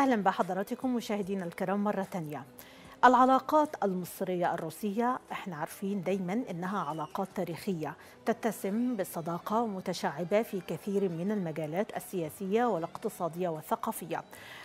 أهلا بحضراتكم مشاهدينا الكرام مرة تانية العلاقات المصرية الروسية احنا عارفين دايما انها علاقات تاريخية تتسم بالصداقة ومتشعبة في كثير من المجالات السياسية والاقتصادية والثقافية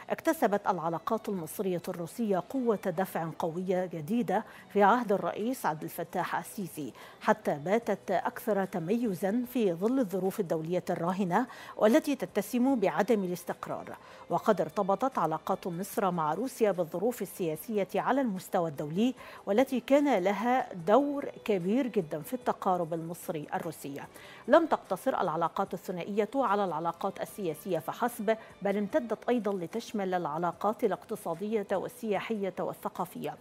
اكتسبت العلاقات المصرية الروسية قوة دفع قوية جديدة في عهد الرئيس عبد الفتاح السيسي حتى باتت أكثر تميزا في ظل الظروف الدولية الراهنة والتي تتسم بعدم الاستقرار وقد ارتبطت علاقات مصر مع روسيا بالظروف السياسية على المستوى الدولي والتي كان لها دور كبير جدا في التقارب المصري الروسي لم تقتصر العلاقات الثنائية على العلاقات السياسية فحسب بل امتدت أيضا لتشمل تشمل العلاقات الاقتصادية والسياحية والثقافية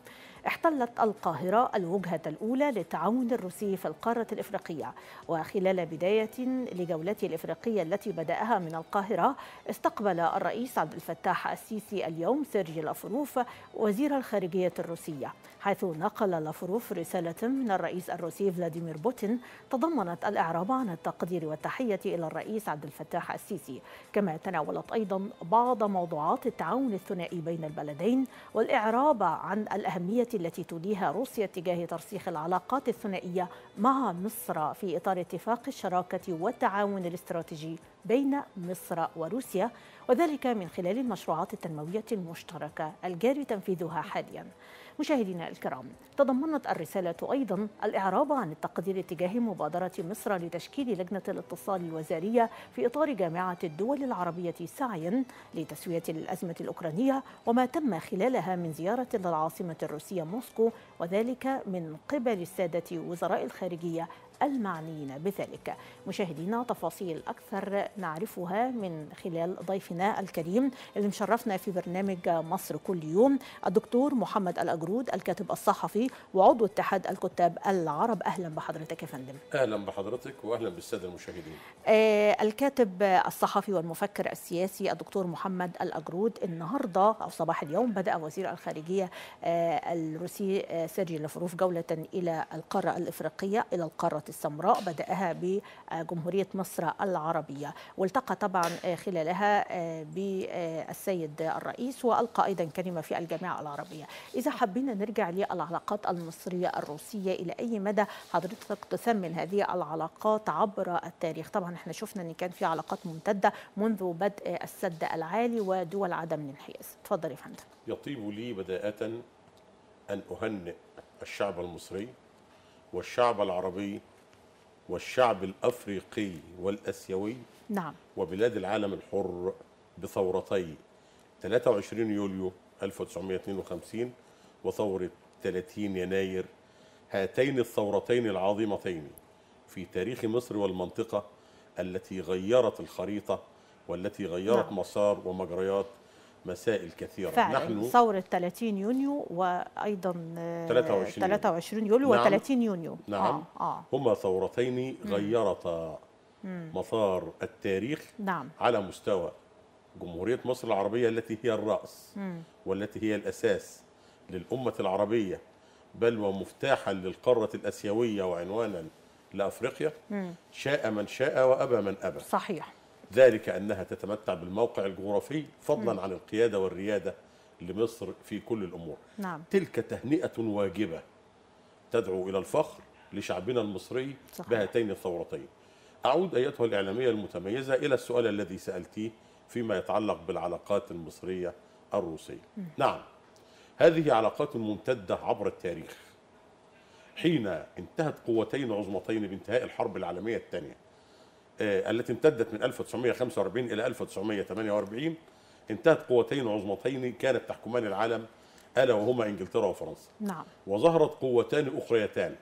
احتلت القاهرة الوجهة الأولى للتعاون الروسي في القارة الإفريقية وخلال بداية لجولته الإفريقية التي بدأها من القاهرة استقبل الرئيس عبد الفتاح السيسي اليوم سيرجي لافروف وزير الخارجية الروسية حيث نقل لافروف رسالة من الرئيس الروسي فلاديمير بوتين تضمنت الإعراب عن التقدير والتحية إلى الرئيس عبد الفتاح السيسي كما تناولت أيضا بعض موضوعات التعاون الثنائي بين البلدين والإعراب عن الأهمية التي توليها روسيا تجاه ترسيخ العلاقات الثنائية مع مصر في إطار اتفاق الشراكة والتعاون الاستراتيجي بين مصر وروسيا وذلك من خلال المشروعات التنموية المشتركة الجاري تنفيذها حالياً مشاهدينا الكرام تضمنت الرسالة أيضا الإعراب عن التقدير اتجاه مبادرة مصر لتشكيل لجنة الاتصال الوزارية في إطار جامعة الدول العربية سعيا لتسوية الأزمة الأوكرانية وما تم خلالها من زيارة للعاصمة الروسية موسكو وذلك من قبل السادة وزراء الخارجية المعنيين بذلك مشاهدينا تفاصيل أكثر نعرفها من خلال ضيفنا الكريم اللي مشرفنا في برنامج مصر كل يوم الدكتور محمد الأجرود الكاتب الصحفي وعضو اتحاد الكتاب العرب أهلا بحضرتك يا فندم أهلا بحضرتك وأهلا بالسادة المشاهدين آه الكاتب الصحفي والمفكر السياسي الدكتور محمد الأجرود النهاردة أو صباح اليوم بدأ وزير الخارجية آه الروسي آه سيرجي لافروف جولة إلى القارة الإفريقية إلى القارة السمراء بدأها بجمهورية مصر العربية والتقى طبعا خلالها بالسيد الرئيس وألقى أيضا كلمة في الجامعة العربية إذا حبينا نرجع للعلاقات المصرية الروسية إلى أي مدى حضرتك تثمن هذه العلاقات عبر التاريخ طبعا احنا شفنا أن كان في علاقات ممتدة منذ بدء السد العالي ودول عدم الانحياز اتفضل يا فندم يطيب لي بداءة أن أهنئ الشعب المصري والشعب العربي والشعب الأفريقي والأسيوي نعم وبلاد العالم الحر بثورتي 23 يوليو 1952 وثورة 30 يناير هاتين الثورتين العظيمتين في تاريخ مصر والمنطقة التي غيرت الخريطة والتي غيرت نعم. مسار ومجريات مسائل كثيرة فعلا نحن ثورة 30 يونيو وأيضا 23, آه، 23 يوليو نعم و30 يونيو نعم آه. آه. هما ثورتين غيرتا مسار التاريخ نعم. على مستوى جمهورية مصر العربية التي هي الرأس والتي هي الأساس للأمة العربية بل ومفتاحا للقارة الأسيوية وعنوانا لأفريقيا شاء من شاء وأبى من أبى صحيح ذلك أنها تتمتع بالموقع الجغرافي فضلا عن القيادة والريادة لمصر في كل الأمور نعم. تلك تهنئة واجبة تدعو إلى الفخر لشعبنا المصري صحيح. بهاتين الثورتين أعود أيتها الإعلامية المتميزة إلى السؤال الذي سألتيه فيما يتعلق بالعلاقات المصرية الروسية م. نعم هذه علاقات ممتدة عبر التاريخ حين انتهت قوتين عظمتين بانتهاء الحرب العالمية الثانية آه، التي امتدت من 1945 إلى 1948 انتهت قوتين عظمتين كانت تحكمان العالم ألا وهما إنجلترا وفرنسا نعم. وظهرت قوتان أخريتان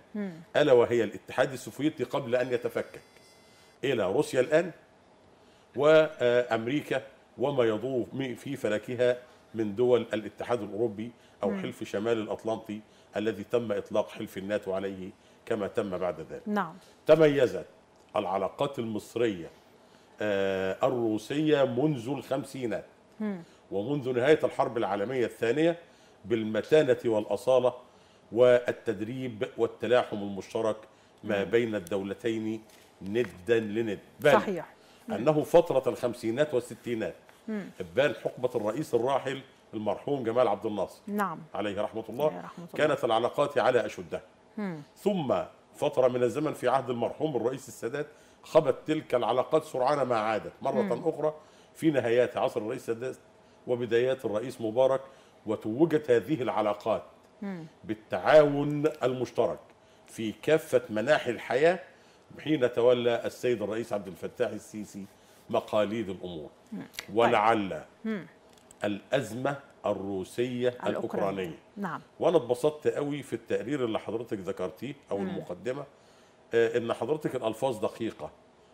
ألا وهي الاتحاد السوفيتي قبل أن يتفكك إلى روسيا الآن وأمريكا وما يدور في فلكها من دول الاتحاد الأوروبي أو مم. حلف شمال الأطلنطي الذي تم إطلاق حلف الناتو عليه كما تم بعد ذلك نعم. تميزت العلاقات المصرية آه، الروسية منذ الخمسينات ومنذ نهاية الحرب العالمية الثانية بالمتانة والأصالة والتدريب والتلاحم المشترك ما بين الدولتين ندا لند بل صحيح أنه فترة الخمسينات والستينات بال حقبة الرئيس الراحل المرحوم جمال عبد الناصر نعم عليه رحمة الله, رحمة الله. كانت العلاقات على أشدها ثم فترة من الزمن في عهد المرحوم الرئيس السادات خبت تلك العلاقات سرعان ما عادت مرة مم. أخرى في نهايات عصر الرئيس السادات وبدايات الرئيس مبارك وتوجت هذه العلاقات مم. بالتعاون المشترك في كافة مناحي الحياة حين تولى السيد الرئيس عبد الفتاح السيسي مقاليد الأمور طيب. ولعل الأزمة الروسيه الأوكرانية. نعم وانا اتبسطت قوي في التقرير اللي حضرتك ذكرتيه او مم. المقدمه آه، ان حضرتك الالفاظ دقيقه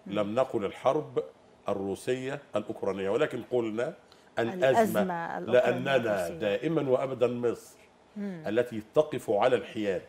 مم. لم نقل الحرب الروسيه الاوكرانيه ولكن قلنا الازمه لاننا دائما وابدا مصر مم. التي تقف على الحياد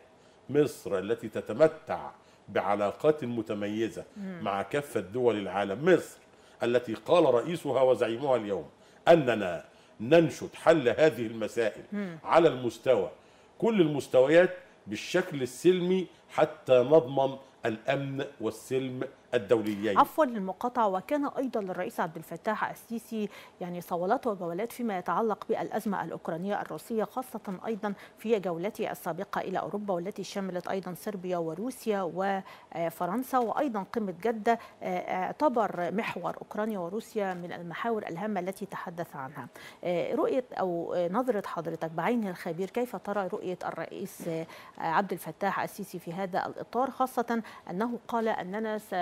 مصر التي تتمتع بعلاقات متميزه مم. مع كافه دول العالم مصر التي قال رئيسها وزعيمها اليوم اننا ننشد حل هذه المسائل مم. على المستوى كل المستويات بالشكل السلمي حتى نضمن الامن والسلم الدوليين عفوا للمقاطعة وكان أيضا للرئيس عبد الفتاح السيسي يعني صولات وجولات فيما يتعلق بالأزمة الأوكرانية الروسية خاصة أيضا في جولته السابقة إلى أوروبا والتي شملت أيضا صربيا وروسيا وفرنسا وأيضا قمة جدة اعتبر محور أوكرانيا وروسيا من المحاور الهامة التي تحدث عنها رؤية أو نظرة حضرتك بعين الخبير كيف ترى رؤية الرئيس عبد الفتاح السيسي في هذا الإطار خاصة أنه قال أننا س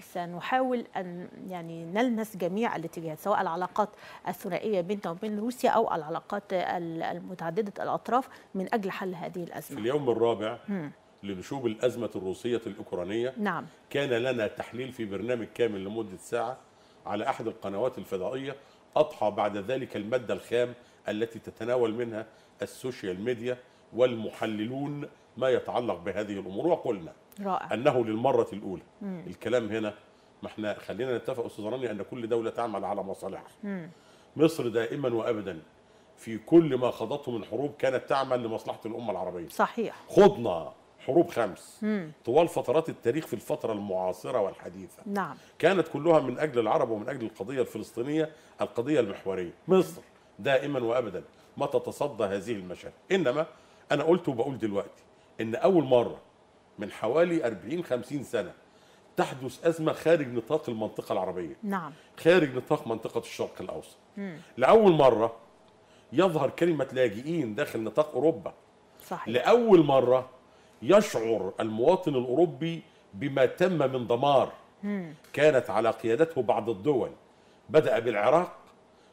سنحاول أن يعني نلمس جميع الاتجاهات سواء العلاقات الثنائية بيننا وبين روسيا أو العلاقات المتعددة الأطراف من أجل حل هذه الأزمة في اليوم الرابع م. لنشوب الأزمة الروسية الأوكرانية نعم كان لنا تحليل في برنامج كامل لمدة ساعة على أحد القنوات الفضائية أضحى بعد ذلك المادة الخام التي تتناول منها السوشيال ميديا والمحللون ما يتعلق بهذه الامور وقلنا رائع. انه للمره الاولى مم. الكلام هنا ما احنا خلينا نتفق استاذ راني ان كل دوله تعمل على مصالحها مصر دائما وابدا في كل ما خاضته من حروب كانت تعمل لمصلحه الامه العربيه صحيح خضنا حروب خمس مم. طوال فترات التاريخ في الفترة المعاصرة والحديثة نعم. كانت كلها من أجل العرب ومن أجل القضية الفلسطينية القضية المحورية مصر دائما وأبدا ما تتصدى هذه المشاكل إنما أنا قلت وبقول دلوقتي ان اول مره من حوالي 40 50 سنه تحدث ازمه خارج نطاق المنطقه العربيه نعم خارج نطاق منطقه الشرق الاوسط مم. لاول مره يظهر كلمه لاجئين داخل نطاق اوروبا صحيح لاول مره يشعر المواطن الاوروبي بما تم من دمار مم. كانت على قيادته بعض الدول بدا بالعراق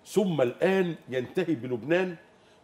ثم الان ينتهي بلبنان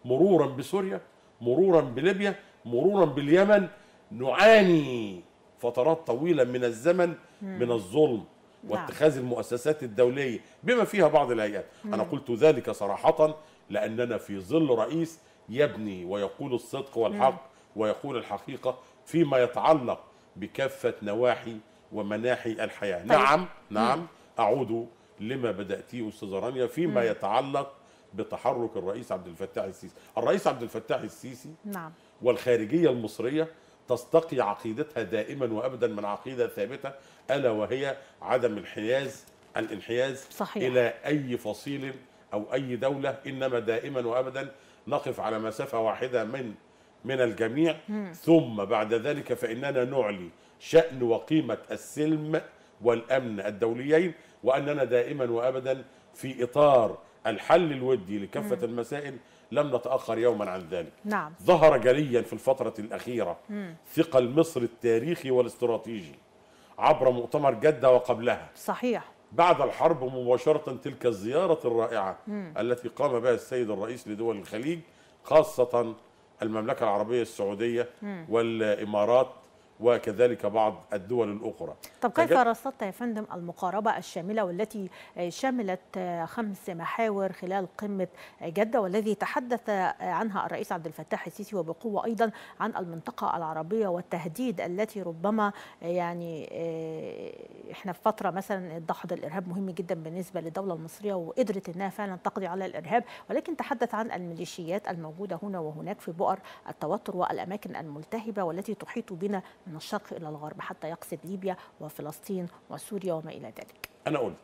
مرورا بسوريا مرورا بليبيا مرورا باليمن نعاني فترات طويله من الزمن من الظلم نعم. واتخاذ المؤسسات الدوليه بما فيها بعض الهيئات انا قلت ذلك صراحه لاننا في ظل رئيس يبني ويقول الصدق والحق ويقول الحقيقه فيما يتعلق بكافه نواحي ومناحي الحياه طيب. نعم نعم اعود لما بداتيه استاذه رانيا فيما يتعلق بتحرك الرئيس عبد الفتاح السيسي الرئيس عبد الفتاح السيسي نعم والخارجية المصرية تستقي عقيدتها دائما وابدا من عقيده ثابته الا وهي عدم الحياز الانحياز صحيح. الى اي فصيل او اي دوله انما دائما وابدا نقف على مسافه واحده من من الجميع م. ثم بعد ذلك فاننا نعلي شان وقيمه السلم والامن الدوليين واننا دائما وابدا في اطار الحل الودي لكافه المسائل لم نتأخر يوما عن ذلك نعم. ظهر جليا في الفترة الأخيرة مم. ثقل مصر التاريخي والاستراتيجي عبر مؤتمر جدة وقبلها صحيح بعد الحرب مباشرة تلك الزيارة الرائعة مم. التي قام بها السيد الرئيس لدول الخليج خاصة المملكة العربية السعودية مم. والإمارات وكذلك بعض الدول الأخرى طب كيف رصدت يا فندم المقاربة الشاملة والتي شملت خمس محاور خلال قمة جدة والذي تحدث عنها الرئيس عبد الفتاح السيسي وبقوة أيضا عن المنطقة العربية والتهديد التي ربما يعني آه، احنا في فترة مثلا دحض الإرهاب مهم جدا بالنسبة للدولة المصرية وقدرت أنها فعلا تقضي على الإرهاب ولكن تحدث عن الميليشيات الموجودة هنا وهناك في بؤر التوتر والأماكن الملتهبة والتي تحيط بنا من الشرق إلى الغرب حتى يقصد ليبيا وفلسطين وسوريا وما إلى ذلك أنا قلت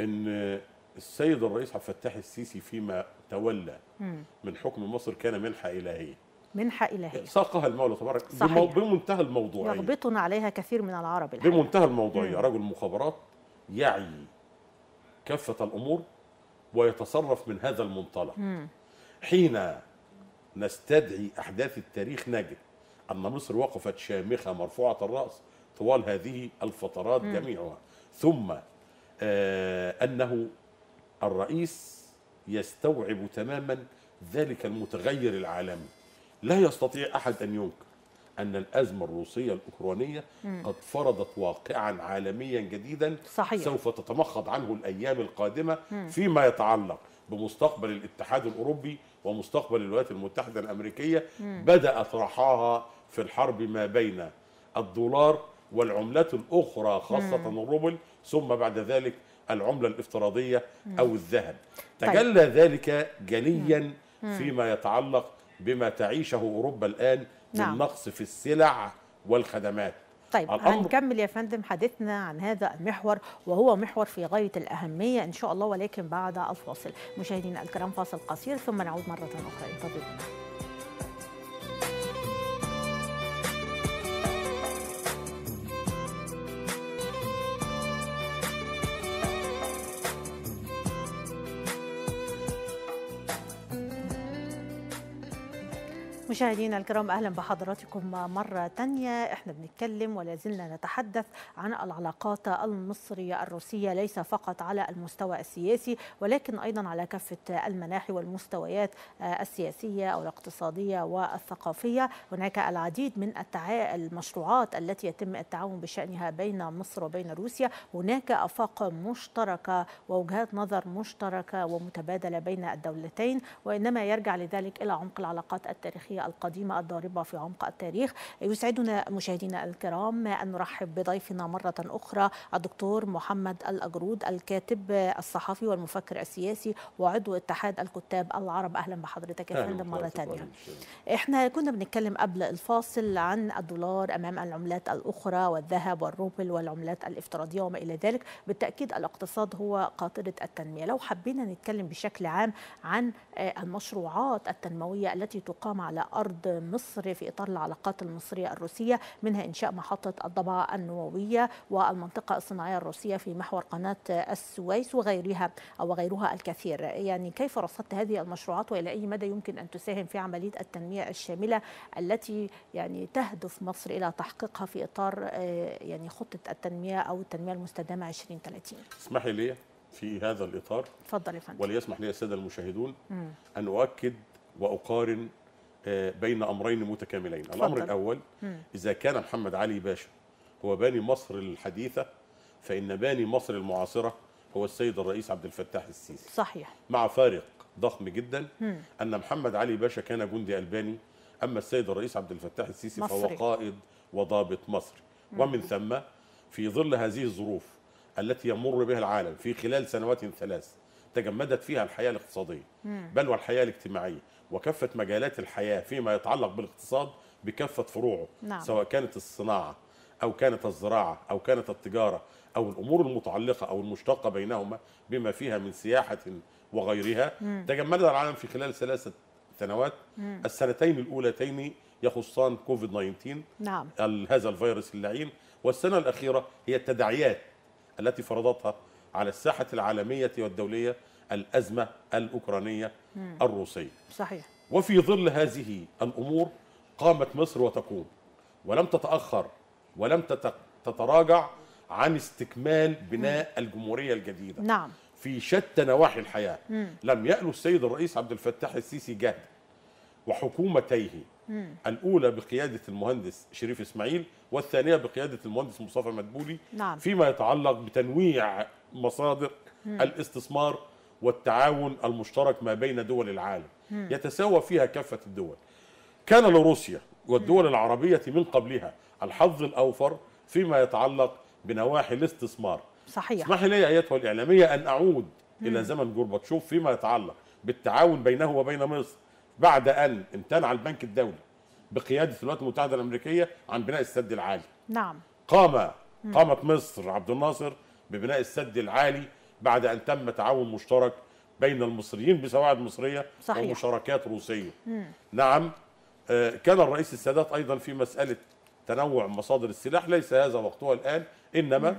أن السيد الرئيس عبد الفتاح السيسي فيما تولى مم. من حكم مصر كان منحة إلهية منحة إلهية ساقها المولى تبارك بمنتهى الموضوعية يغبطنا عليها كثير من العرب الحقيقة. بمنتهى الموضوعية مم. رجل مخابرات يعي كافة الأمور ويتصرف من هذا المنطلق مم. حين نستدعي أحداث التاريخ نجد أما مصر وقفت شامخة مرفوعة الرأس طوال هذه الفترات م. جميعها ثم آه أنه الرئيس يستوعب تماما ذلك المتغير العالمي لا يستطيع أحد أن ينكر أن الأزمة الروسية الأوكرانية م. قد فرضت واقعا عالميا جديدا صحيح. سوف تتمخض عنه الأيام القادمة م. فيما يتعلق بمستقبل الاتحاد الأوروبي ومستقبل الولايات المتحدة الأمريكية م. بدأت رحاها في الحرب ما بين الدولار والعملات الأخرى خاصة مم. الروبل ثم بعد ذلك العملة الافتراضية مم. أو الذهب طيب. تجلى طيب. ذلك جليا مم. فيما يتعلق بما تعيشه أوروبا الآن نعم. من نقص في السلع والخدمات طيب هنكمل يا فندم حديثنا عن هذا المحور وهو محور في غاية الأهمية إن شاء الله ولكن بعد الفاصل مشاهدينا الكرام فاصل قصير ثم نعود مرة أخرى انتظرونا مشاهدينا الكرام اهلا بحضراتكم مره ثانيه احنا بنتكلم ولا زلنا نتحدث عن العلاقات المصريه الروسيه ليس فقط على المستوى السياسي ولكن ايضا على كافه المناحي والمستويات السياسيه او الاقتصاديه والثقافيه هناك العديد من المشروعات التي يتم التعاون بشانها بين مصر وبين روسيا هناك افاق مشتركه ووجهات نظر مشتركه ومتبادله بين الدولتين وانما يرجع لذلك الى عمق العلاقات التاريخيه القديمة الضاربة في عمق التاريخ يسعدنا مشاهدينا الكرام أن نرحب بضيفنا مرة أخرى الدكتور محمد الأجرود الكاتب الصحفي والمفكر السياسي وعضو اتحاد الكتاب العرب أهلا بحضرتك يا فندم مرة ثانية احنا كنا بنتكلم قبل الفاصل عن الدولار أمام العملات الأخرى والذهب والروبل والعملات الافتراضية وما إلى ذلك بالتأكيد الاقتصاد هو قاطرة التنمية لو حبينا نتكلم بشكل عام عن المشروعات التنموية التي تقام على أرض مصر في إطار العلاقات المصرية الروسية منها إنشاء محطة الضبعة النووية والمنطقة الصناعية الروسية في محور قناة السويس وغيرها أو غيرها الكثير يعني كيف رصدت هذه المشروعات وإلى أي مدى يمكن أن تساهم في عملية التنمية الشاملة التي يعني تهدف مصر إلى تحقيقها في إطار آه، يعني خطة التنمية أو التنمية المستدامة 2030 اسمحي لي في هذا الإطار اتفضل يا فندم وليسمح لي السادة المشاهدون مم. أن أؤكد وأقارن بين امرين متكاملين فضل. الامر الاول اذا كان محمد علي باشا هو باني مصر الحديثه فان باني مصر المعاصره هو السيد الرئيس عبد الفتاح السيسي صحيح مع فارق ضخم جدا مم. ان محمد علي باشا كان جندي الباني اما السيد الرئيس عبد الفتاح السيسي مصري. فهو قائد وضابط مصري ومن ثم في ظل هذه الظروف التي يمر بها العالم في خلال سنوات ثلاث تجمدت فيها الحياه الاقتصاديه مم. بل والحياه الاجتماعيه وكافه مجالات الحياه فيما يتعلق بالاقتصاد بكافه فروعه نعم. سواء كانت الصناعه او كانت الزراعه او كانت التجاره او الامور المتعلقه او المشتقه بينهما بما فيها من سياحه وغيرها مم. تجملها العالم في خلال ثلاثه سنوات مم. السنتين الاولتين يخصان كوفيد 19 نعم. هذا الفيروس اللعين والسنه الاخيره هي التداعيات التي فرضتها على الساحة العالمية والدولية الأزمة الأوكرانية الروسية صحيح وفي ظل هذه الأمور قامت مصر وتقوم ولم تتأخر ولم تتراجع عن استكمال بناء الجمهورية الجديدة نعم في شتى نواحي الحياة مم. لم يألو السيد الرئيس عبد الفتاح السيسي جهد وحكومتيه مم. الاولى بقياده المهندس شريف اسماعيل والثانيه بقياده المهندس مصطفى مدبولي نعم. فيما يتعلق بتنويع مصادر مم. الاستثمار والتعاون المشترك ما بين دول العالم مم. يتساوى فيها كافه الدول كان لروسيا والدول مم. العربيه من قبلها الحظ الاوفر فيما يتعلق بنواحي الاستثمار صحيح اسمحي لي ايتها الاعلاميه ان اعود مم. الى زمن جورباتشوف فيما يتعلق بالتعاون بينه وبين مصر بعد ان امتنع البنك الدولي بقياده الولايات المتحده الامريكيه عن بناء السد العالي نعم قام قامت مصر عبد الناصر ببناء السد العالي بعد ان تم تعاون مشترك بين المصريين بسواعد مصريه صحيح. ومشاركات روسيه مم. نعم آه، كان الرئيس السادات ايضا في مساله تنوع مصادر السلاح ليس هذا وقتها الان انما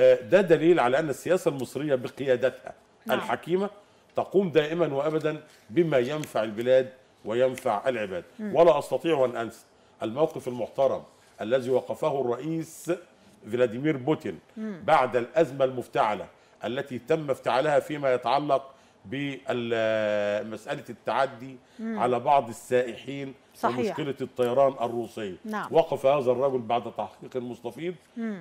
آه، ده دليل على ان السياسه المصريه بقيادتها نعم. الحكيمه تقوم دائما وابدا بما ينفع البلاد وينفع العباد ولا أستطيع أن أنسى الموقف المحترم الذي وقفه الرئيس فلاديمير بوتين بعد الأزمة المفتعلة التي تم افتعالها فيما يتعلق بمسألة التعدي مم. على بعض السائحين صحيح. ومشكلة الطيران الروسي نعم. وقف هذا الرجل بعد تحقيق مستفيض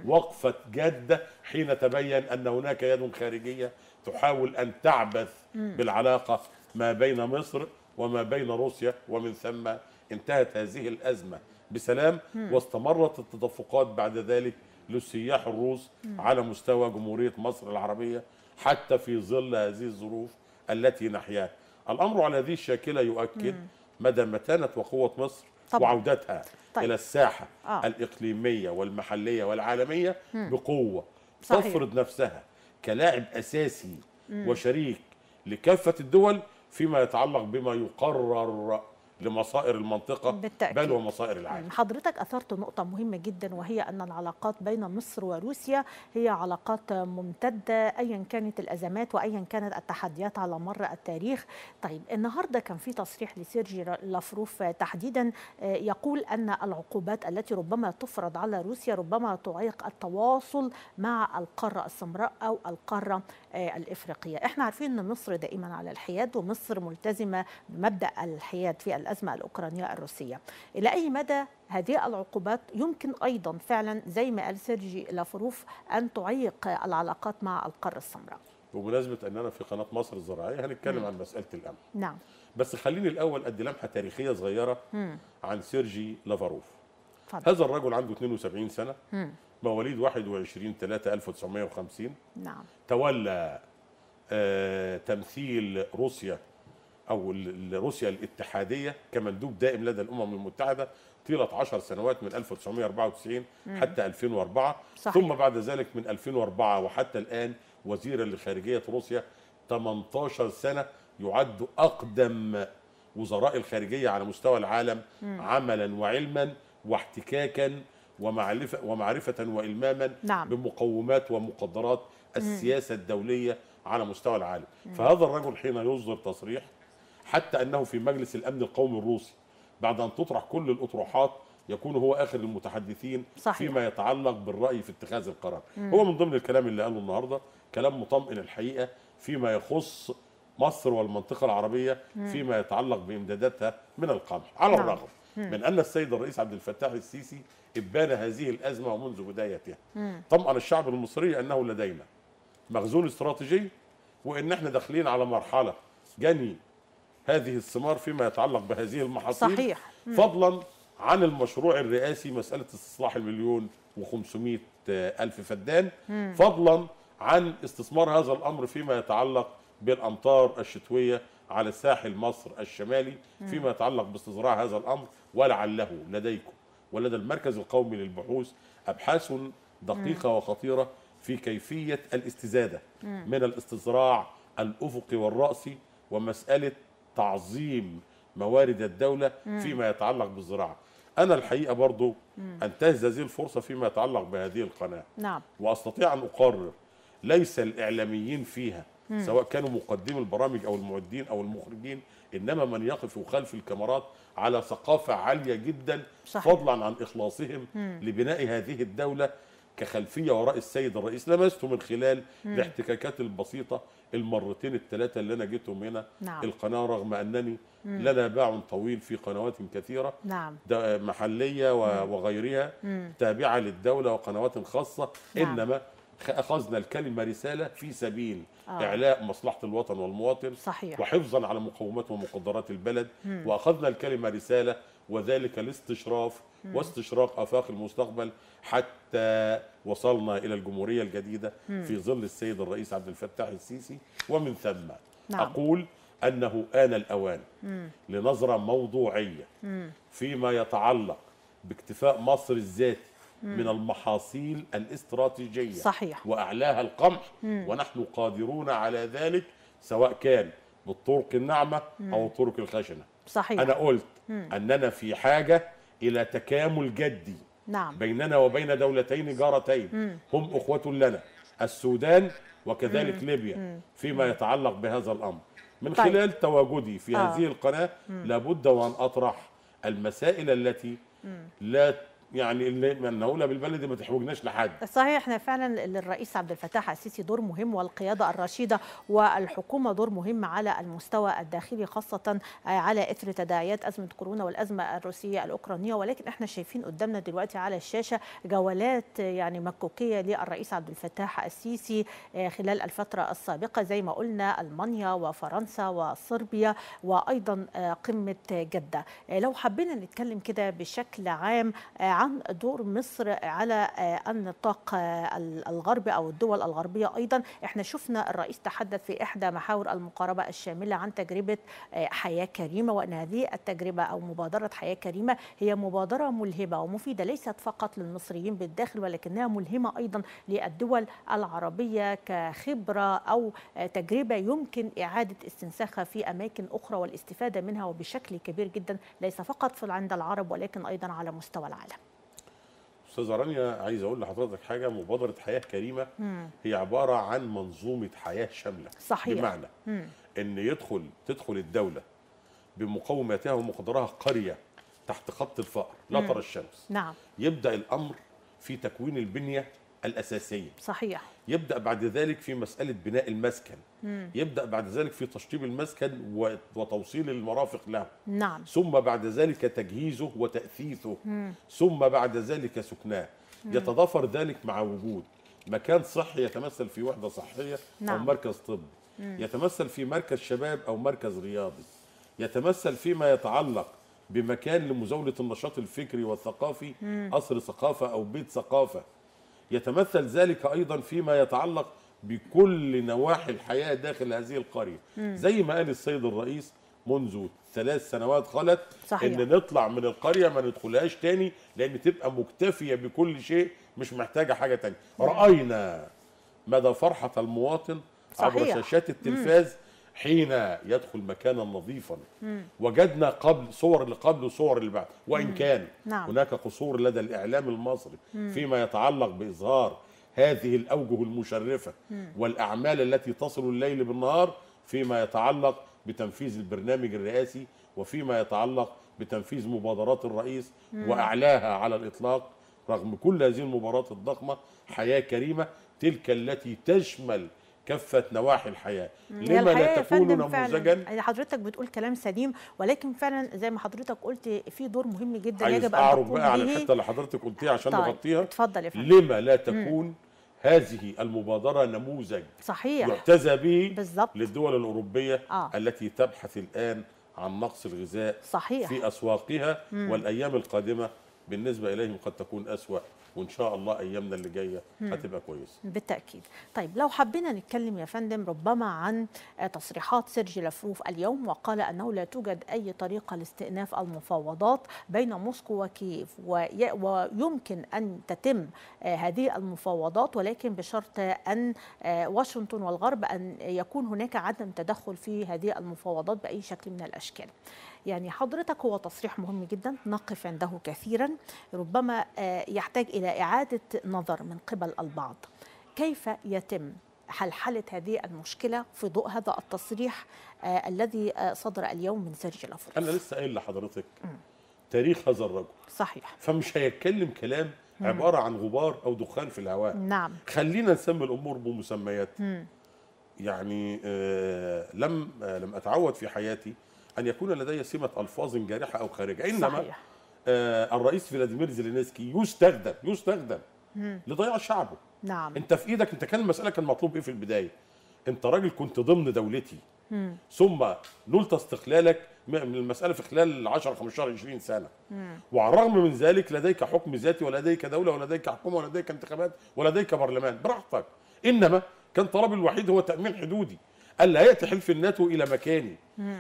وقفة جادة حين تبين أن هناك يد خارجية تحاول أن تعبث مم. بالعلاقة ما بين مصر وما بين روسيا ومن ثم انتهت هذه الأزمة بسلام واستمرت التدفقات بعد ذلك للسياح الروس على مستوى جمهورية مصر العربية حتى في ظل هذه الظروف التي نحياها الأمر على هذه الشاكلة يؤكد مدى متانة وقوة مصر طبعا. وعودتها طيب. إلى الساحة آه. الإقليمية والمحلية والعالمية م. بقوة صحيح. تفرض نفسها كلاعب أساسي م. وشريك لكافة الدول فيما يتعلق بما يقرر لمصائر المنطقة بالتأكيد. بل ومصائر العالم حضرتك أثرت نقطة مهمة جدا وهي أن العلاقات بين مصر وروسيا هي علاقات ممتدة أيا كانت الأزمات وأيا كانت التحديات على مر التاريخ طيب النهاردة كان في تصريح لسيرجي لافروف تحديدا آه، يقول أن العقوبات التي ربما تفرض على روسيا ربما تعيق التواصل مع القارة السمراء أو القارة آه، الإفريقية احنا عارفين أن مصر دائما على الحياد ومصر ملتزمة بمبدأ الحياد في الأزمة الأوكرانية الروسية إلى أي مدى هذه العقوبات يمكن أيضا فعلا زي ما قال سيرجي لافروف أن تعيق العلاقات مع القارة السمراء بمناسبة أننا في قناة مصر الزراعية هنتكلم مم. عن مسألة الأمن نعم بس خليني الأول أدي لمحة تاريخية صغيرة مم. عن سيرجي لافروف فضل. هذا الرجل عنده 72 سنة مم. مواليد 21 3 1950 نعم تولى آه تمثيل روسيا أو لروسيا الاتحادية كمندوب دائم لدى الأمم المتحدة طيلة 10 سنوات من 1994 مم. حتى 2004 صحيح. ثم بعد ذلك من 2004 وحتى الآن وزيرا لخارجية روسيا 18 سنة يعد أقدم وزراء الخارجية على مستوى العالم مم. عملا وعلما واحتكاكا ومعرفة, ومعرفة وإلماما نعم. بمقومات ومقدرات السياسة مم. الدولية على مستوى العالم مم. فهذا الرجل حين يصدر تصريح حتى أنه في مجلس الأمن القومي الروسي بعد أن تطرح كل الأطروحات يكون هو آخر المتحدثين صحيح. فيما يتعلق بالرأي في اتخاذ القرار مم. هو من ضمن الكلام اللي قاله النهاردة كلام مطمئن الحقيقة فيما يخص مصر والمنطقة العربية مم. فيما يتعلق بإمداداتها من القمح على نعم. الرغم من أن السيد الرئيس عبد الفتاح السيسي ابان هذه الأزمة منذ بدايتها طمأن الشعب المصري أنه لدينا مخزون استراتيجي وان احنا داخلين على مرحله جني هذه الثمار فيما يتعلق بهذه المحاصيل صحيح فضلا عن المشروع الرئاسي مسألة استصلاح المليون و500 ألف فدان فضلا عن استثمار هذا الأمر فيما يتعلق بالأمطار الشتوية على ساحل مصر الشمالي فيما يتعلق باستزراع هذا الأمر ولعله لديكم ولدى المركز القومي للبحوث أبحاث دقيقة وخطيرة في كيفية الاستزادة من الاستزراع الأفقي والرأسي ومسألة تعظيم موارد الدولة فيما يتعلق بالزراعة أنا الحقيقة برضو أنتهز هذه الفرصة فيما يتعلق بهذه القناة نعم. وأستطيع أن أقرر ليس الإعلاميين فيها مم. سواء كانوا مقدمي البرامج أو المعدين أو المخرجين إنما من يقف خلف الكاميرات على ثقافة عالية جدا صحيح. فضلا عن إخلاصهم مم. لبناء هذه الدولة كخلفيه وراء السيد الرئيس لمسته من خلال مم. الاحتكاكات البسيطه المرتين الثلاثه اللي انا جيتهم هنا نعم. القناه رغم انني مم. لنا باع طويل في قنوات كثيره نعم. محليه مم. وغيرها مم. تابعه للدوله وقنوات خاصه نعم. انما اخذنا الكلمه رساله في سبيل آه. اعلاء مصلحه الوطن والمواطن صحيح. وحفظا على مقومات ومقدرات البلد مم. واخذنا الكلمه رساله وذلك لاستشراف واستشراق افاق المستقبل حتى وصلنا الى الجمهوريه الجديده في ظل السيد الرئيس عبد الفتاح السيسي ومن ثم نعم. اقول انه ان الاوان لنظره موضوعيه فيما يتعلق باكتفاء مصر الذاتي من المحاصيل الاستراتيجيه صحيح واعلاها القمح ونحن قادرون على ذلك سواء كان بالطرق الناعمه او الطرق الخشنه صحيح انا قلت مم. أننا في حاجة إلى تكامل جدي نعم. بيننا وبين دولتين جارتين مم. هم أخوة لنا السودان وكذلك مم. ليبيا مم. فيما يتعلق بهذا الأمر من طيب. خلال تواجدي في آه. هذه القناة مم. لابد وأن أطرح المسائل التي مم. لا يعني النوله بالبلدي ما تحوجناش لحد صحيح احنا فعلا للرئيس عبد الفتاح السيسي دور مهم والقياده الرشيده والحكومه دور مهم على المستوى الداخلي خاصه آه، على اثر تداعيات ازمه كورونا والازمه الروسيه الاوكرانيه ولكن احنا شايفين قدامنا دلوقتي على الشاشه جولات يعني مكوكيه للرئيس عبد الفتاح السيسي آه، خلال الفتره السابقه زي ما قلنا المانيا وفرنسا وصربيا وايضا آه، قمه جده لو حبينا نتكلم كده بشكل عام عن دور مصر على آه، النطاق آه، الغربي أو الدول الغربية أيضا احنا شفنا الرئيس تحدث في إحدى محاور المقاربة الشاملة عن تجربة آه، حياة كريمة وأن هذه التجربة أو مبادرة حياة كريمة هي مبادرة ملهمة ومفيدة ليست فقط للمصريين بالداخل ولكنها ملهمة أيضا للدول العربية كخبرة أو تجربة يمكن إعادة استنساخها في أماكن أخرى والاستفادة منها وبشكل كبير جدا ليس فقط عند العرب ولكن أيضا على مستوى العالم استاذه رانيا عايز اقول لحضرتك حاجه مبادره حياه كريمه مم. هي عباره عن منظومه حياه شامله صحيح بمعنى مم. ان يدخل تدخل الدوله بمقوماتها ومقدرها قريه تحت خط الفقر لا ترى الشمس نعم يبدا الامر في تكوين البنيه الأساسية صحيح يبدأ بعد ذلك في مسألة بناء المسكن مم. يبدأ بعد ذلك في تشطيب المسكن وتوصيل المرافق له نعم. ثم بعد ذلك تجهيزه وتأثيثه مم. ثم بعد ذلك سكناه نعم. يتضافر ذلك مع وجود مكان صحي يتمثل في وحدة صحية نعم. أو مركز طب مم. يتمثل في مركز شباب أو مركز رياضي يتمثل فيما يتعلق بمكان لمزاولة النشاط الفكري والثقافي مم. قصر ثقافة أو بيت ثقافة يتمثل ذلك ايضا فيما يتعلق بكل نواحي الحياه داخل هذه القريه مم. زي ما قال السيد الرئيس منذ ثلاث سنوات خلت صحيح. ان نطلع من القريه ما ندخلهاش تاني لان تبقى مكتفيه بكل شيء مش محتاجه حاجه تانية راينا مدى فرحه المواطن صحيح. عبر شاشات التلفاز مم. حين يدخل مكانا نظيفا مم. وجدنا قبل صور اللي قبل وصور اللي بعد وان مم. كان نعم. هناك قصور لدى الاعلام المصري مم. فيما يتعلق باظهار هذه الاوجه المشرفه مم. والاعمال التي تصل الليل بالنهار فيما يتعلق بتنفيذ البرنامج الرئاسي وفيما يتعلق بتنفيذ مبادرات الرئيس مم. واعلاها على الاطلاق رغم كل هذه المبارات الضخمه حياه كريمه تلك التي تشمل كافه نواحي الحياه لما لا تكون نموذجا حضرتك بتقول كلام سليم ولكن فعلا زي ما حضرتك قلت في دور مهم جدا عايز يجب ان اعرض بقى على الحته اللي حضرتك قلتيها عشان طيب. نغطيها اتفضل يا فندم لما لا تكون مم. هذه المبادرة نموذج صحيح يحتذى به بالزبط. للدول الأوروبية آه. التي تبحث الآن عن نقص الغذاء صحيح. في أسواقها مم. والأيام القادمة بالنسبة إليهم قد تكون أسوأ وان شاء الله ايامنا اللي جايه هتبقى كويسه بالتاكيد طيب لو حبينا نتكلم يا فندم ربما عن تصريحات سيرجي لافروف اليوم وقال انه لا توجد اي طريقه لاستئناف المفاوضات بين موسكو وكييف ويمكن ان تتم آه، هذه المفاوضات ولكن بشرط ان آه، واشنطن والغرب ان يكون هناك عدم تدخل في هذه المفاوضات باي شكل من الاشكال يعني حضرتك هو تصريح مهم جدا نقف عنده كثيرا ربما آه، يحتاج إلى إعادة نظر من قبل البعض كيف يتم حلحلة هذه المشكلة في ضوء هذا التصريح آه الذي آه، صدر اليوم من سيرجي لافروف أنا لسه قايل لحضرتك تاريخ هذا الرجل صحيح فمش هيتكلم كلام عبارة عن غبار أو دخان في الهواء نعم خلينا نسمي الأمور بمسميات يعني آه لم آه لم أتعود في حياتي ان يكون لدي سمه الفاظ جارحه او خارجه انما صحيح. آه الرئيس فلاديمير زيلينسكي يستخدم يستخدم لضياع شعبه نعم انت في ايدك انت كان المساله كان مطلوب ايه في البدايه انت راجل كنت ضمن دولتي مم. ثم نلت استقلالك من المساله في خلال 10 15 20 سنه وعلى الرغم من ذلك لديك حكم ذاتي ولديك دوله ولديك حكومه ولديك انتخابات ولديك برلمان براحتك انما كان طلبي الوحيد هو تامين حدودي ألا يأتي حلف الناتو إلى مكاني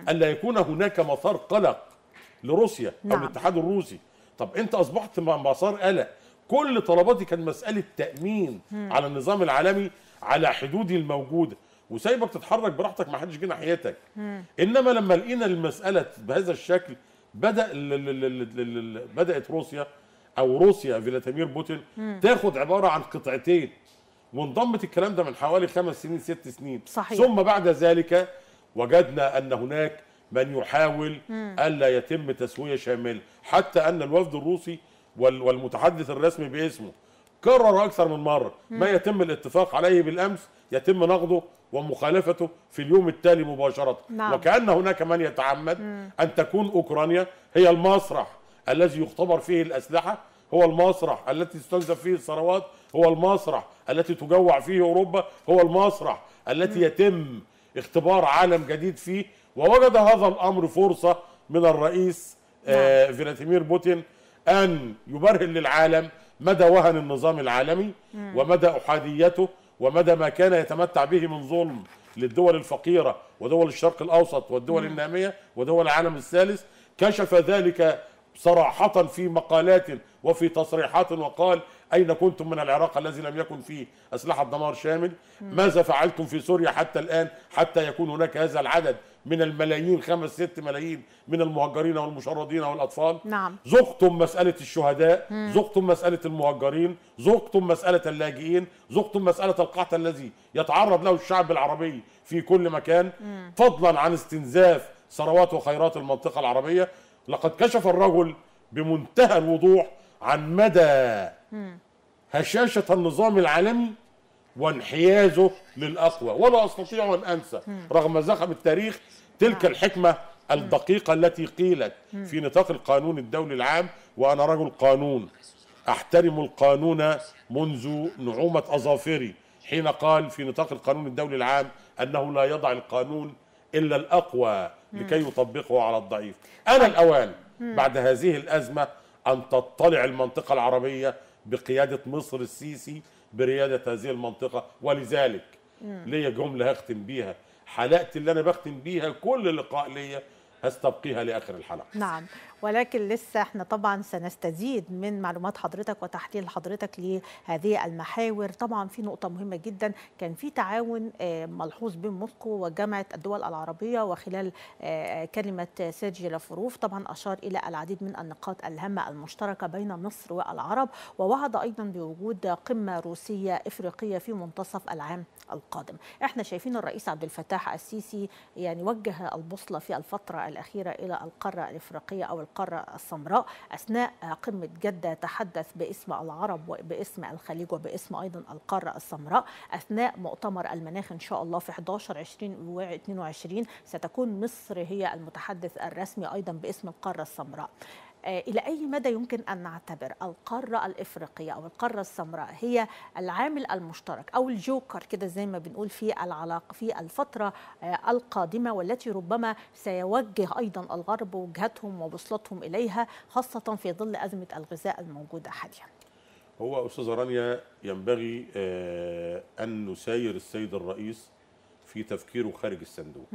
ألا يكون هناك مسار قلق لروسيا نعم. أو الاتحاد الروسي طب أنت أصبحت مسار قلق كل طلباتي كان مسألة تأمين مم. على النظام العالمي على حدودي الموجودة وسايبك تتحرك براحتك ما حدش جه ناحيتك انما لما لقينا المساله بهذا الشكل بدا بدات روسيا او روسيا فيلاتيمير بوتين مم. تاخد عباره عن قطعتين وانضمت الكلام ده من حوالي خمس سنين ست سنين صحيح. ثم بعد ذلك وجدنا أن هناك من يحاول مم. ألا يتم تسوية شاملة حتى أن الوفد الروسي والمتحدث الرسمي باسمه كرر أكثر من مرة مم. ما يتم الاتفاق عليه بالأمس يتم نقضه ومخالفته في اليوم التالي مباشرة نعم. وكأن هناك من يتعمد مم. أن تكون أوكرانيا هي المسرح الذي يختبر فيه الأسلحة هو المسرح التي تستنزف فيه الثروات هو المسرح التي تجوع فيه اوروبا هو المسرح التي يتم اختبار عالم جديد فيه ووجد هذا الامر فرصه من الرئيس آه نعم. فلاديمير بوتين ان يبرهن للعالم مدى وهن النظام العالمي ومدى احاديته ومدى ما كان يتمتع به من ظلم للدول الفقيره ودول الشرق الاوسط والدول الناميه ودول العالم الثالث كشف ذلك صراحة في مقالات وفي تصريحات وقال أين كنتم من العراق الذي لم يكن فيه أسلحة دمار شامل ماذا فعلتم في سوريا حتى الآن حتى يكون هناك هذا العدد من الملايين خمس ست ملايين من المهجرين والمشردين والأطفال نعم. زقتم مسألة الشهداء مم. زقتم مسألة المهجرين زقتم مسألة اللاجئين زقتم مسألة القحط الذي يتعرض له الشعب العربي في كل مكان مم. فضلا عن استنزاف ثروات وخيرات المنطقة العربية لقد كشف الرجل بمنتهى الوضوح عن مدى هشاشة النظام العالمي وانحيازه للأقوى ولا أستطيع أن أنسى رغم زخم التاريخ تلك نعم. الحكمة الدقيقة التي قيلت في نطاق القانون الدولي العام وأنا رجل قانون أحترم القانون منذ نعومة أظافري حين قال في نطاق القانون الدولي العام أنه لا يضع القانون إلا الأقوى لكي يطبقه على الضعيف أنا الأوان بعد هذه الأزمة أن تطلع المنطقة العربية بقيادة مصر السيسي بريادة هذه المنطقة ولذلك ليا جملة هختم بيها حلقتي اللي أنا بختم بيها كل لقاء ليا هستبقيها لآخر الحلقة نعم ولكن لسه احنا طبعا سنستزيد من معلومات حضرتك وتحليل حضرتك لهذه المحاور طبعا في نقطة مهمة جدا كان في تعاون آه، ملحوظ بين موسكو وجامعة الدول العربية وخلال آه، كلمة سيرجي لافروف طبعا أشار إلى العديد من النقاط الهامة المشتركة بين مصر والعرب ووعد أيضا بوجود قمة روسية إفريقية في منتصف العام القادم احنا شايفين الرئيس عبد الفتاح السيسي يعني وجه البوصلة في الفترة الأخيرة إلى القارة الإفريقية أو القارة السمراء أثناء قمة جدة تحدث باسم العرب وباسم الخليج وباسم أيضا القارة السمراء أثناء مؤتمر المناخ إن شاء الله في 11 20 و 22 ستكون مصر هي المتحدث الرسمي أيضا باسم القارة السمراء آه، إلى أي مدى يمكن أن نعتبر القارة الإفريقية أو القارة السمراء هي العامل المشترك أو الجوكر كده زي ما بنقول في العلاقة في الفترة آه، القادمة والتي ربما سيوجه أيضا الغرب وجهتهم ووصلتهم إليها خاصة في ظل أزمة الغذاء الموجودة حاليا هو أستاذة رانيا ينبغي آه، أن نساير السيد الرئيس في تفكيره خارج الصندوق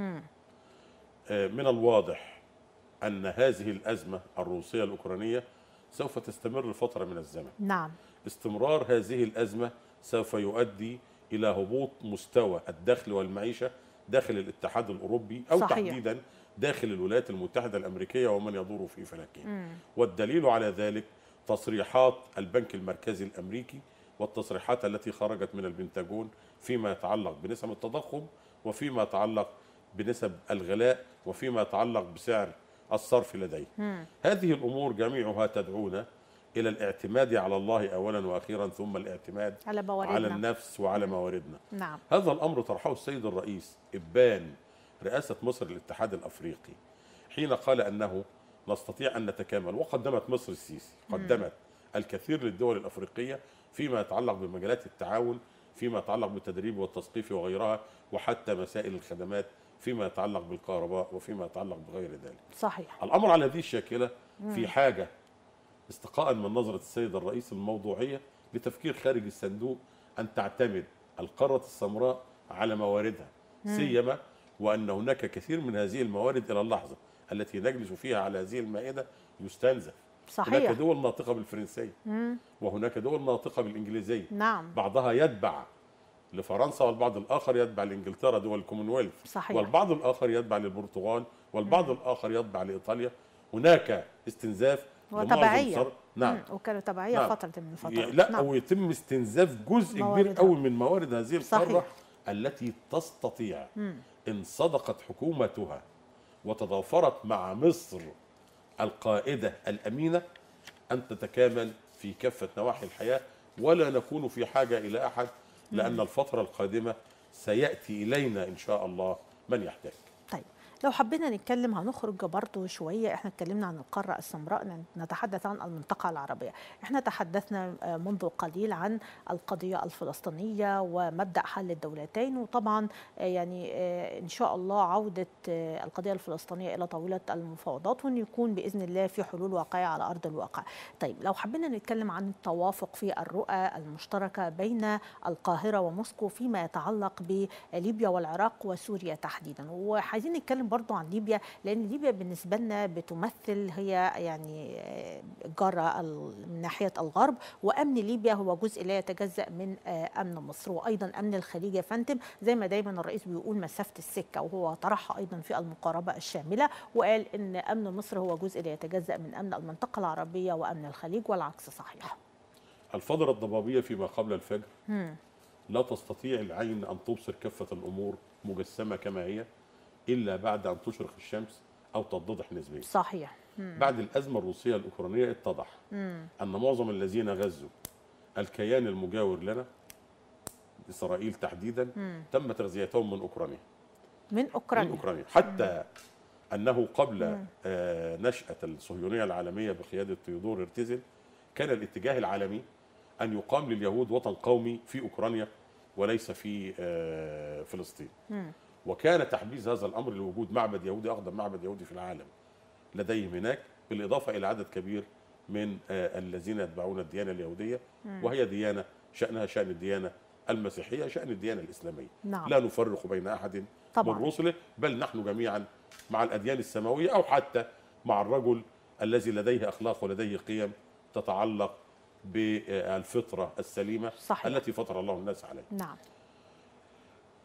من الواضح أن هذه الأزمة الروسية الأوكرانية سوف تستمر لفترة من الزمن نعم استمرار هذه الأزمة سوف يؤدي إلى هبوط مستوى الدخل والمعيشة داخل الاتحاد الأوروبي أو صحيح. تحديدا داخل الولايات المتحدة الأمريكية ومن يدور في فلكها والدليل على ذلك تصريحات البنك المركزي الأمريكي والتصريحات التي خرجت من البنتاجون فيما يتعلق بنسب التضخم وفيما يتعلق بنسب الغلاء وفيما يتعلق بسعر الصرف لديه هذه الأمور جميعها تدعونا إلى الاعتماد على الله أولا وأخيرا ثم الاعتماد على, بواردنا. على النفس وعلى مواردنا نعم. هذا الأمر طرحه السيد الرئيس إبان رئاسة مصر للاتحاد الأفريقي حين قال أنه نستطيع أن نتكامل وقدمت مصر السيسي قدمت الكثير للدول الأفريقية فيما يتعلق بمجالات التعاون فيما يتعلق بالتدريب والتثقيف وغيرها وحتى مسائل الخدمات فيما يتعلق بالكهرباء وفيما يتعلق بغير ذلك صحيح الأمر على هذه الشاكلة في حاجة استقاء من نظرة السيد الرئيس الموضوعية لتفكير خارج الصندوق أن تعتمد القارة السمراء على مواردها سيما وأن هناك كثير من هذه الموارد إلى اللحظة التي نجلس فيها على هذه المائدة يستنزف صحيح. هناك دول ناطقة بالفرنسية مم. وهناك دول ناطقة بالإنجليزية نعم. بعضها يتبع لفرنسا والبعض الآخر يتبع لإنجلترا دول الكومنولث صحيح. والبعض الآخر يتبع للبرتغال والبعض مم. الآخر يتبع لإيطاليا هناك استنزاف وطبيعية نعم وكانت طبيعية نعم. فترة من الفترات لا نعم. ويتم استنزاف جزء كبير قوي من موارد هذه القارة صحيح. التي تستطيع مم. إن صدقت حكومتها وتضافرت مع مصر القائدة الأمينة أن تتكامل في كافة نواحي الحياة ولا نكون في حاجة إلى أحد لأن الفترة القادمة سيأتي إلينا إن شاء الله من يحتاج لو حبينا نتكلم هنخرج برضو شوية احنا اتكلمنا عن القارة السمراء نتحدث عن المنطقة العربية احنا تحدثنا منذ قليل عن القضية الفلسطينية ومبدأ حل الدولتين وطبعا آه، يعني آه، ان شاء الله عودة آه، القضية الفلسطينية إلى طاولة المفاوضات وأن يكون بإذن الله في حلول واقعية على أرض الواقع طيب لو حبينا نتكلم عن التوافق في الرؤى المشتركة بين القاهرة وموسكو فيما يتعلق بليبيا والعراق وسوريا تحديدا وعايزين نتكلم برضو عن ليبيا لأن ليبيا بالنسبة لنا بتمثل هي يعني جارة من ناحية الغرب وأمن ليبيا هو جزء لا يتجزأ من آه، أمن مصر وأيضا أمن الخليج يا فندم زي ما دايما الرئيس بيقول مسافة السكة وهو طرحها أيضا في المقاربة الشاملة وقال إن أمن مصر هو جزء لا يتجزأ من أمن المنطقة العربية وأمن الخليج والعكس صحيح الفترة الضبابية فيما قبل الفجر لا تستطيع العين أن تبصر كافة الأمور مجسمة كما هي الا بعد ان تشرق الشمس او تتضح نسبيا صحيح مم. بعد الازمه الروسيه الاوكرانيه اتضح مم. ان معظم الذين غزوا الكيان المجاور لنا اسرائيل تحديدا مم. تم تغذيتهم من اوكرانيا من اوكرانيا من اوكرانيا حتى مم. انه قبل آه نشاه الصهيونيه العالميه بقياده تيودور ارتزل كان الاتجاه العالمي ان يقام لليهود وطن قومي في اوكرانيا وليس في آه فلسطين مم. وكان تحبيز هذا الامر لوجود معبد يهودي اقدم معبد يهودي في العالم لديهم هناك بالاضافه الى عدد كبير من آه، الذين يتبعون الديانه اليهوديه وهي ديانه شانها شان الديانه المسيحيه شان الديانه الاسلاميه نعم. لا نفرق بين احد طبعا. من رسله بل نحن جميعا مع الاديان السماويه او حتى مع الرجل الذي لديه اخلاق ولديه قيم تتعلق بالفطره السليمه صحيح. التي فطر الله الناس عليها نعم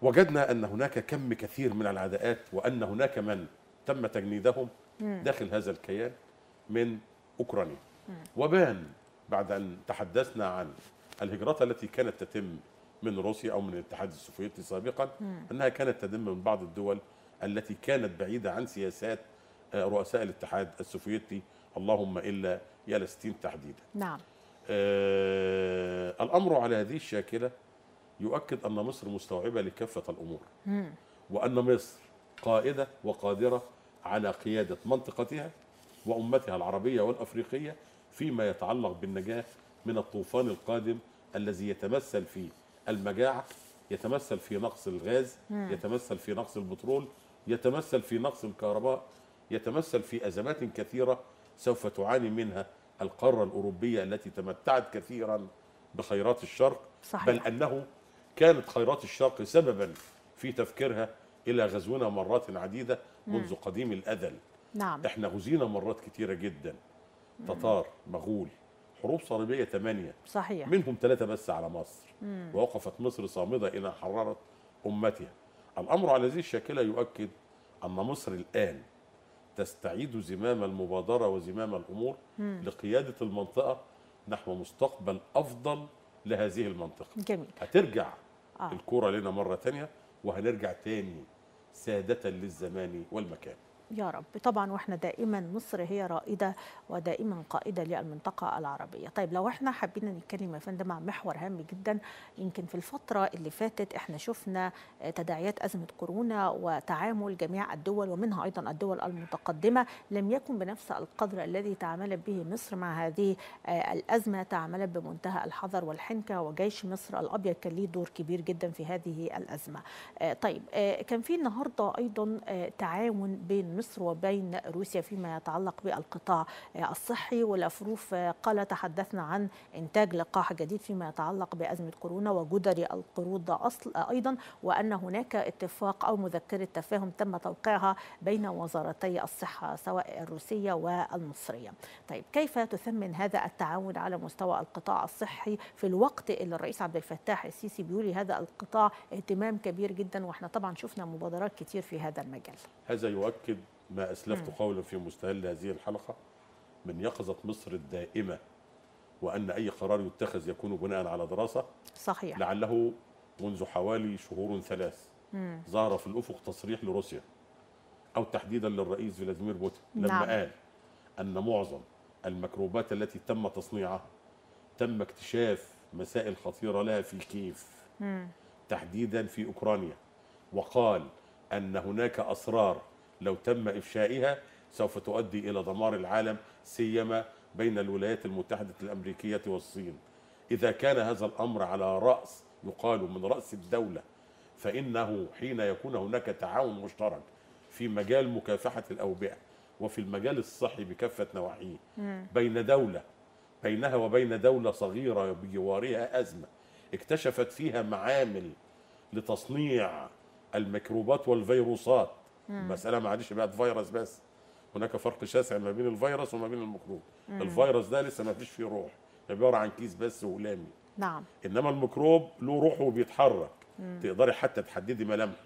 وجدنا ان هناك كم كثير من العداءات وان هناك من تم تجنيدهم داخل هذا الكيان من اوكرانيا وبان بعد ان تحدثنا عن الهجرات التي كانت تتم من روسيا او من الاتحاد السوفيتي سابقا انها كانت تتم من بعض الدول التي كانت بعيده عن سياسات آه، رؤساء الاتحاد السوفيتي اللهم الا يالستين تحديدا نعم آه الامر على هذه الشاكله يؤكد أن مصر مستوعبة لكافة الأمور وأن مصر قائدة وقادرة على قيادة منطقتها وأمتها العربية والأفريقية فيما يتعلق بالنجاة من الطوفان القادم الذي يتمثل في المجاعة يتمثل في نقص الغاز يتمثل في نقص البترول يتمثل في نقص الكهرباء يتمثل في أزمات كثيرة سوف تعاني منها القارة الأوروبية التي تمتعت كثيرا بخيرات الشرق صحيح. بل أنه كانت خيرات الشرق سببا في تفكيرها إلى غزونا مرات عديدة نعم. منذ قديم الأزل نعم احنا غزينا مرات كثيره جدا تتار مغول حروب صليبية ثمانية صحيح منهم ثلاثة بس على مصر مم. ووقفت مصر صامدة إلى حررت أمتها الأمر على هذه الشاكلة يؤكد أن مصر الآن تستعيد زمام المبادرة وزمام الأمور مم. لقيادة المنطقة نحو مستقبل أفضل لهذه المنطقة جميل هترجع آه. الكوره لنا مره ثانيه وهنرجع تاني ساده للزمان والمكان يا رب طبعا واحنا دائما مصر هي رائده ودائما قائده للمنطقه العربيه طيب لو احنا حابين نتكلم يا فندم عن محور هام جدا يمكن في الفتره اللي فاتت احنا شفنا آه، تداعيات ازمه كورونا وتعامل جميع الدول ومنها ايضا الدول المتقدمه لم يكن بنفس القدر الذي تعاملت به مصر مع هذه آه، الازمه تعاملت بمنتهى الحذر والحنكه وجيش مصر الابيض كان ليه دور كبير جدا في هذه الازمه آه، طيب كان في النهارده ايضا تعاون بين مصر وبين روسيا فيما يتعلق بالقطاع الصحي والأفروف قال تحدثنا عن إنتاج لقاح جديد فيما يتعلق بأزمة كورونا وجدر القروض أصل أيضا وأن هناك اتفاق أو مذكرة تفاهم تم توقيعها بين وزارتي الصحة سواء الروسية والمصرية طيب كيف تثمن هذا التعاون على مستوى القطاع الصحي في الوقت اللي الرئيس عبد الفتاح السيسي بيولي هذا القطاع اهتمام كبير جدا واحنا طبعا شفنا مبادرات كتير في هذا المجال هذا يؤكد ما أسلفت قولا في مستهل هذه الحلقة من يقظة مصر الدائمة وأن أي قرار يتخذ يكون بناء على دراسة صحيح لعله منذ حوالي شهور ثلاث مم. ظهر في الأفق تصريح لروسيا أو تحديدا للرئيس فلاديمير بوتين لما نعم. قال أن معظم الميكروبات التي تم تصنيعها تم اكتشاف مسائل خطيرة لها في مم. تحديدا في أوكرانيا وقال أن هناك أسرار لو تم إفشائها سوف تؤدي إلى دمار العالم سيما بين الولايات المتحدة الأمريكية والصين إذا كان هذا الأمر على رأس يقال من رأس الدولة فإنه حين يكون هناك تعاون مشترك في مجال مكافحة الأوبئة وفي المجال الصحي بكافة نواحيه بين دولة بينها وبين دولة صغيرة بجوارها أزمة اكتشفت فيها معامل لتصنيع الميكروبات والفيروسات المساله ما عادش بقت فيروس بس هناك فرق شاسع ما بين الفيروس وما بين الميكروب الفيروس ده لسه ما فيش فيه روح عباره عن كيس بس ولامي نعم انما الميكروب له روح وبيتحرك تقدري حتى تحددي ملامحه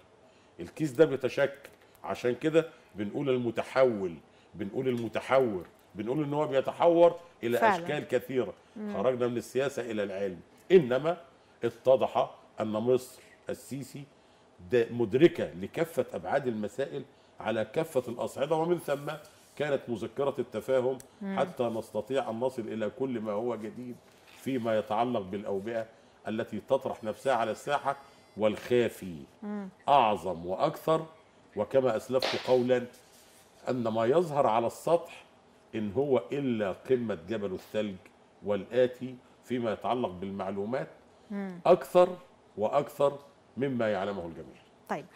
الكيس ده بيتشكل عشان كده بنقول المتحول بنقول المتحور بنقول ان هو بيتحور الى فعلا. اشكال كثيره مم. خرجنا من السياسه الى العلم انما اتضح ان مصر السيسي مدركة لكافة أبعاد المسائل على كافة الأصعدة ومن ثم كانت مذكرة التفاهم حتى نستطيع أن نصل إلى كل ما هو جديد فيما يتعلق بالأوبئة التي تطرح نفسها على الساحة والخافي أعظم وأكثر وكما أسلفت قولا أن ما يظهر على السطح إن هو إلا قمة جبل الثلج والآتي فيما يتعلق بالمعلومات أكثر وأكثر مما يعلمه الجميع طيب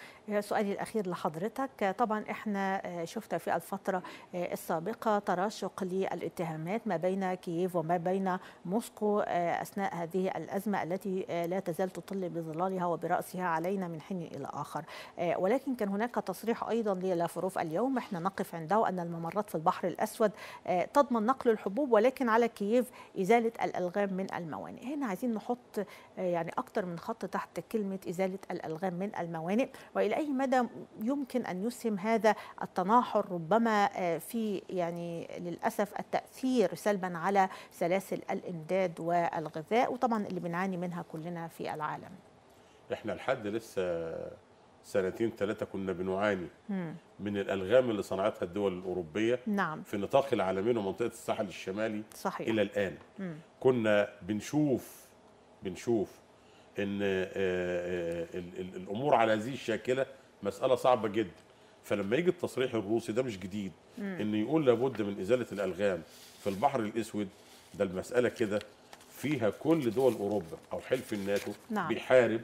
سؤالي الأخير لحضرتك طبعا احنا آه، شفنا في الفترة آه، السابقة تراشق للاتهامات ما بين كييف وما بين موسكو آه، أثناء هذه الأزمة التي لا تزال تطل بظلالها وبرأسها علينا من حين إلى آخر ولكن كان هناك تصريح أيضا للافروف اليوم احنا نقف عنده أن الممرات في البحر الأسود تضمن نقل الحبوب ولكن على كييف إزالة الألغام من الموانئ هنا عايزين نحط يعني أكثر من خط تحت كلمة إزالة الألغام من الموانئ وإلى أي مدى يمكن أن يسهم هذا التناحر ربما آه، في يعني للأسف التأثير سلبا على سلاسل الإمداد والغذاء وطبعا اللي بنعاني منها كلنا في العالم احنا لحد لسه سنتين ثلاثة كنا بنعاني مم. من الألغام اللي صنعتها الدول الأوروبية نعم. في نطاق العالمين ومنطقة الساحل الشمالي صحيح. إلى الآن مم. كنا بنشوف بنشوف ان آه، آه، الامور على هذه الشاكله مساله صعبه جدا فلما يجي التصريح الروسي ده مش جديد ان يقول لابد من ازاله الالغام في البحر الاسود ده المساله كده فيها كل دول اوروبا او حلف الناتو نعم. بيحارب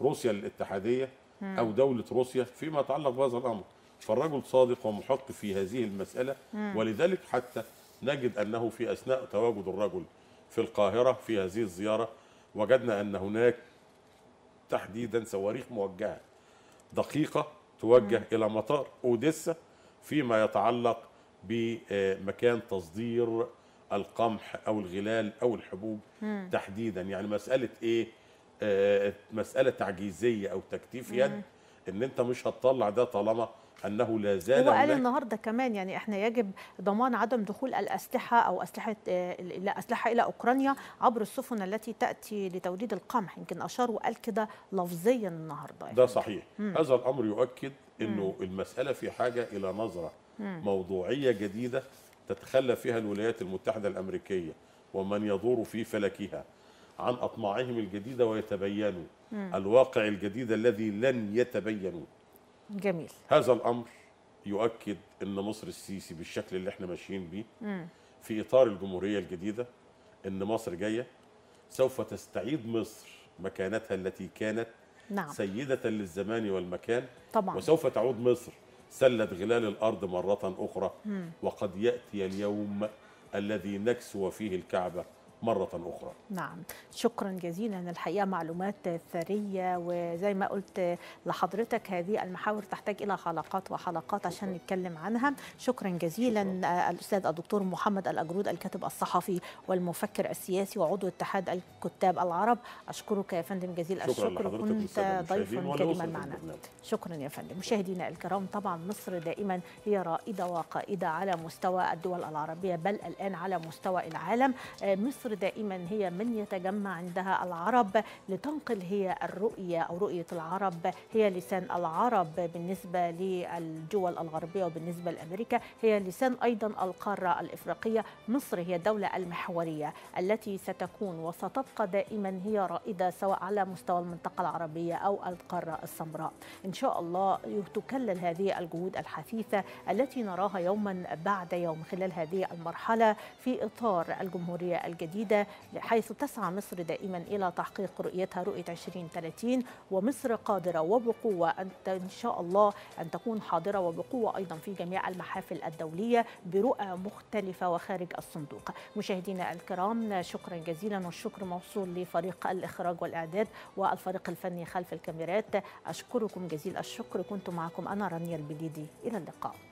روسيا الاتحاديه مم. او دوله روسيا فيما يتعلق بهذا الامر فالرجل صادق ومحق في هذه المساله مم. ولذلك حتى نجد انه في اثناء تواجد الرجل في القاهره في هذه الزياره وجدنا ان هناك تحديدا صواريخ موجهه دقيقه توجه مم. الى مطار اوديسا فيما يتعلق بمكان تصدير القمح او الغلال او الحبوب مم. تحديدا يعني مساله ايه آه، مساله تعجيزيه او تكتيف يد ان انت مش هتطلع ده طالما انه لا زال هو قال النهارده كمان يعني احنا يجب ضمان عدم دخول الاسلحه او اسلحه آه، لا اسلحه الى اوكرانيا عبر السفن التي تاتي لتوليد القمح يمكن اشار وقال كده لفظيا النهارده يعني. ده صحيح مم. هذا الامر يؤكد انه مم. المساله في حاجه الى نظره مم. موضوعيه جديده تتخلى فيها الولايات المتحده الامريكيه ومن يدور في فلكها عن اطماعهم الجديده ويتبينوا الواقع الجديد الذي لن يتبينوه جميل هذا الامر يؤكد ان مصر السيسي بالشكل اللي احنا ماشيين بيه في اطار الجمهوريه الجديده ان مصر جايه سوف تستعيد مصر مكانتها التي كانت نعم. سيدة للزمان والمكان طبعا. وسوف تعود مصر سلة غلال الأرض مرة أخرى مم. وقد يأتي اليوم الذي نكسو فيه الكعبة مرة أخرى نعم شكرا جزيلا الحقيقة معلومات ثرية وزي ما قلت لحضرتك هذه المحاور تحتاج إلى حلقات وحلقات عشان نتكلم عنها شكرا جزيلا شكرا. الأستاذ الدكتور محمد الأجرود الكاتب الصحفي والمفكر السياسي وعضو اتحاد الكتاب العرب أشكرك يا فندم جزيل الشكر كنت ضيفا كريما معنا شكرا يا فندم مشاهدينا الكرام طبعا مصر دائما هي رائدة وقائدة على مستوى الدول العربية بل الآن على مستوى العالم آه، مصر مصر دائما هي من يتجمع عندها العرب لتنقل هي الرؤية أو رؤية العرب هي لسان العرب بالنسبة للدول الغربية وبالنسبة لأمريكا هي لسان أيضا القارة الإفريقية مصر هي الدولة المحورية التي ستكون وستبقى دائما هي رائدة سواء على مستوى المنطقة العربية أو القارة السمراء إن شاء الله تكلل هذه الجهود الحثيثة التي نراها يوما بعد يوم خلال هذه المرحلة في إطار الجمهورية الجديدة جديدة حيث تسعى مصر دائما إلى تحقيق رؤيتها رؤية 2030 ومصر قادرة وبقوة أن إن شاء الله أن تكون حاضرة وبقوة أيضا في جميع المحافل الدولية برؤى مختلفة وخارج الصندوق مشاهدينا الكرام شكرا جزيلا والشكر موصول لفريق الإخراج والإعداد والفريق الفني خلف الكاميرات أشكركم جزيل الشكر كنت معكم أنا رانيا البليدي إلى اللقاء